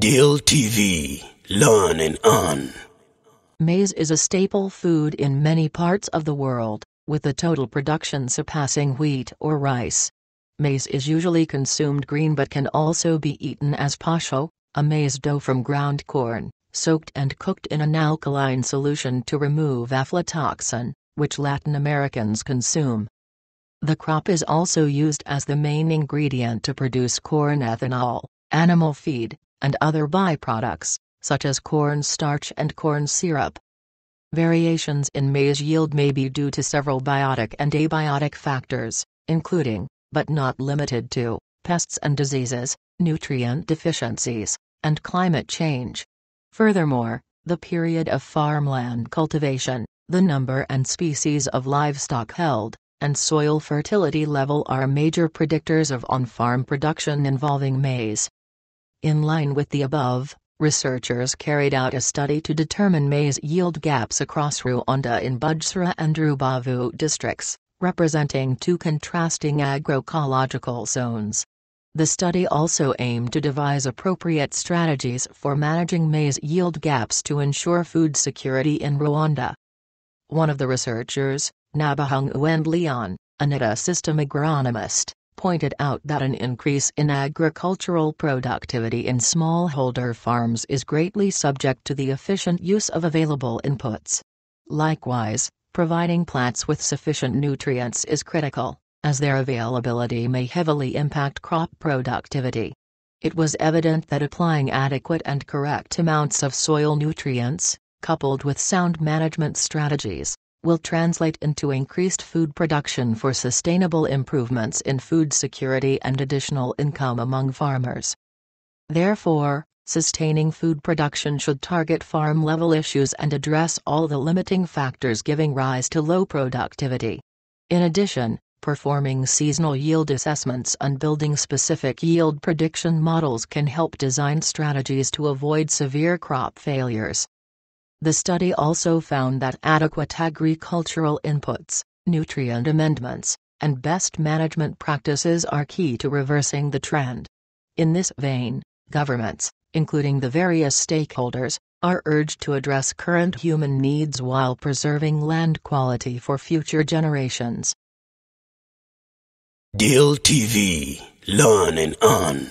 Deal TV. Learn and earn. Maize is a staple food in many parts of the world, with the total production surpassing wheat or rice. Maize is usually consumed green but can also be eaten as pasho, a maize dough from ground corn, soaked and cooked in an alkaline solution to remove aflatoxin, which Latin Americans consume. The crop is also used as the main ingredient to produce corn ethanol, animal feed, and other byproducts, such as corn starch and corn syrup. Variations in maize yield may be due to several biotic and abiotic factors, including, but not limited to, pests and diseases, nutrient deficiencies, and climate change. Furthermore, the period of farmland cultivation, the number and species of livestock held, and soil fertility level are major predictors of on-farm production involving maize. In line with the above, researchers carried out a study to determine maize yield gaps across Rwanda in Bujumbura and Rubavu districts, representing two contrasting agroecological zones. The study also aimed to devise appropriate strategies for managing maize yield gaps to ensure food security in Rwanda. One of the researchers, Nabahungu and Leon, an ITA system agronomist, pointed out that an increase in agricultural productivity in smallholder farms is greatly subject to the efficient use of available inputs. Likewise, providing plants with sufficient nutrients is critical, as their availability may heavily impact crop productivity. It was evident that applying adequate and correct amounts of soil nutrients, coupled with sound management strategies, will translate into increased food production for sustainable improvements in food security and additional income among farmers. Therefore, sustaining food production should target farm level issues and address all the limiting factors giving rise to low productivity. In addition, performing seasonal yield assessments and building specific yield prediction models can help design strategies to avoid severe crop failures. The study also found that adequate agricultural inputs, nutrient amendments, and best management practices are key to reversing the trend. In this vein, governments, including the various stakeholders, are urged to address current human needs while preserving land quality for future generations. Deal TV, learn and earn.